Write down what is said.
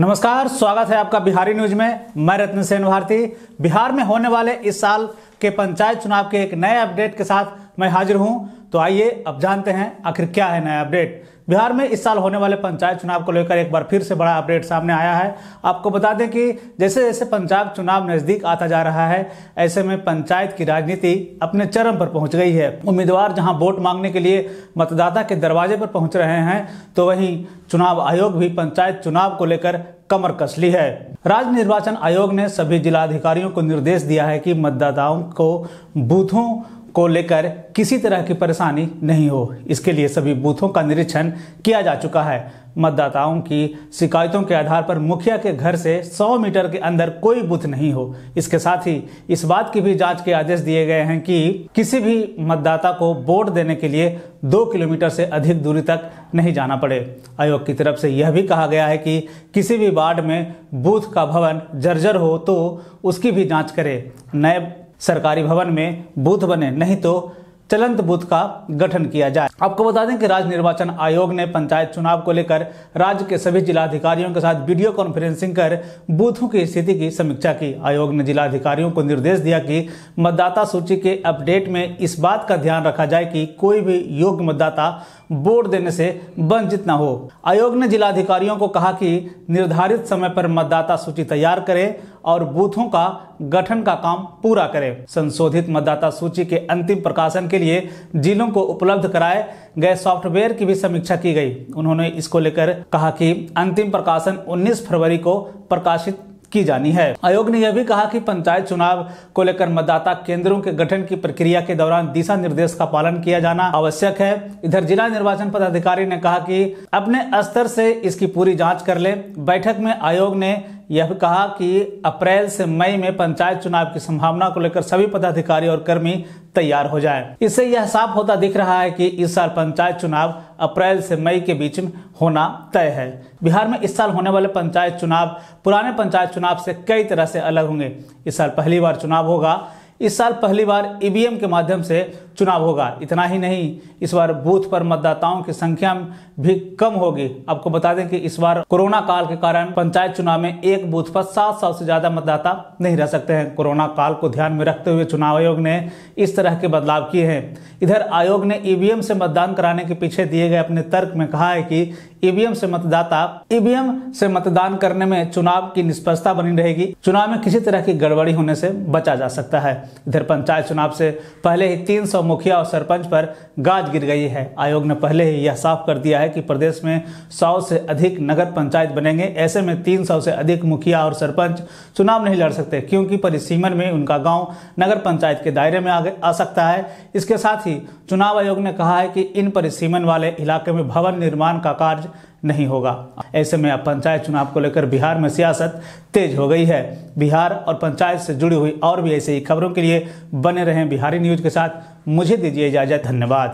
नमस्कार स्वागत है आपका बिहारी न्यूज में मैं रत्न सेन भारती बिहार में होने वाले इस साल के पंचायत चुनाव के एक नए अपडेट के साथ मैं हाजिर हूं तो आइए अब जानते हैं आखिर क्या है नया अपडेट बिहार में इस साल होने वाले पंचायत चुनाव को लेकर एक बार फिर से बड़ा अपडेट सामने आया है आपको बता दें कि जैसे जैसे पंचायत चुनाव नज़दीक आता जा रहा है ऐसे में पंचायत की राजनीति अपने चरम पर पहुंच गई है उम्मीदवार जहां वोट मांगने के लिए मतदाता के दरवाजे पर पहुंच रहे हैं तो वहीं चुनाव आयोग भी पंचायत चुनाव को लेकर कमर कस ली है राज्य निर्वाचन आयोग ने सभी जिलाधिकारियों को निर्देश दिया है कि मतदाताओं को बूथों को लेकर किसी तरह की परेशानी नहीं हो इसके लिए सभी बूथों का निरीक्षण किया जा चुका है मतदाताओं की शिकायतों के आधार पर मुखिया के घर से 100 मीटर के अंदर कोई बूथ नहीं हो इसके साथ ही इस बात की भी जांच के आदेश दिए गए हैं कि किसी भी मतदाता को वोट देने के लिए दो किलोमीटर से अधिक दूरी तक नहीं जाना पड़े आयोग की तरफ से यह भी कहा गया है कि किसी भी वार्ड में बूथ का भवन जर्जर हो तो उसकी भी जाँच करे नए सरकारी भवन में बूथ बने नहीं तो चलंत बूथ का गठन किया जाए आपको बता दें कि राज्य निर्वाचन आयोग ने पंचायत चुनाव को लेकर राज्य के सभी जिलाधिकारियों के साथ वीडियो कॉन्फ्रेंसिंग कर बूथों की स्थिति की समीक्षा की आयोग ने जिलाधिकारियों को निर्देश दिया कि मतदाता सूची के अपडेट में इस बात का ध्यान रखा जाए कि कोई भी योग्य मतदाता वोट देने से वंचित न हो आयोग ने जिलाधिकारियों को कहा कि निर्धारित समय पर मतदाता सूची तैयार करें और बूथों का गठन का काम पूरा करें संशोधित मतदाता सूची के अंतिम प्रकाशन के लिए जिलों को उपलब्ध कराए गए सॉफ्टवेयर की भी समीक्षा की गई उन्होंने इसको लेकर कहा कि अंतिम प्रकाशन 19 फरवरी को प्रकाशित की जानी है आयोग ने यह भी कहा कि पंचायत चुनाव को लेकर मतदाता केंद्रों के गठन की प्रक्रिया के दौरान दिशा निर्देश का पालन किया जाना आवश्यक है इधर जिला निर्वाचन पदाधिकारी ने कहा कि अपने स्तर से इसकी पूरी जांच कर ले बैठक में आयोग ने यह भी कहा कि अप्रैल से मई में पंचायत चुनाव की संभावना को लेकर सभी पदाधिकारी और कर्मी तैयार हो जाए इससे यह साफ होता दिख रहा है कि इस साल पंचायत चुनाव अप्रैल से मई के बीच में होना तय है बिहार में इस साल होने वाले पंचायत चुनाव पुराने पंचायत चुनाव से कई तरह से अलग होंगे इस साल पहली बार चुनाव होगा इस साल पहली बार ईवीएम के माध्यम से चुनाव होगा इतना ही नहीं इस बार बूथ पर मतदाताओं की संख्या भी कम होगी आपको बता दें कि इस बार कोरोना काल के कारण पंचायत चुनाव में एक बूथ पर सात सौ से ज्यादा मतदाता नहीं रह सकते हैं कोरोना काल को ध्यान में रखते हुए चुनाव आयोग ने इस तरह के बदलाव किए हैं इधर आयोग ने ईवीएम से मतदान कराने के पीछे दिए गए अपने तर्क में कहा है कि ईवीएम से मतदाता ईवीएम से मतदान करने में चुनाव की निष्पक्षता बनी रहेगी चुनाव में किसी तरह की गड़बड़ी होने से बचा जा सकता है इधर पंचायत चुनाव से पहले ही तीन सौ सब मुखिया और सरपंच पर गाज गिर गई है आयोग ने पहले ही यह साफ कर दिया है कि प्रदेश में 100 से अधिक नगर पंचायत बनेंगे ऐसे में 300 से अधिक मुखिया और सरपंच चुनाव नहीं लड़ सकते क्योंकि परिसीमन में उनका गांव नगर पंचायत के दायरे में आ, आ सकता है इसके साथ ही चुनाव आयोग ने कहा है कि इन परिसीमन वाले इलाके में भवन निर्माण का कार्य नहीं होगा ऐसे में अब पंचायत चुनाव को लेकर बिहार में सियासत तेज हो गई है बिहार और पंचायत से जुड़ी हुई और भी ऐसी खबरों के लिए बने रहें बिहारी न्यूज के साथ मुझे दीजिए इजाज़त धन्यवाद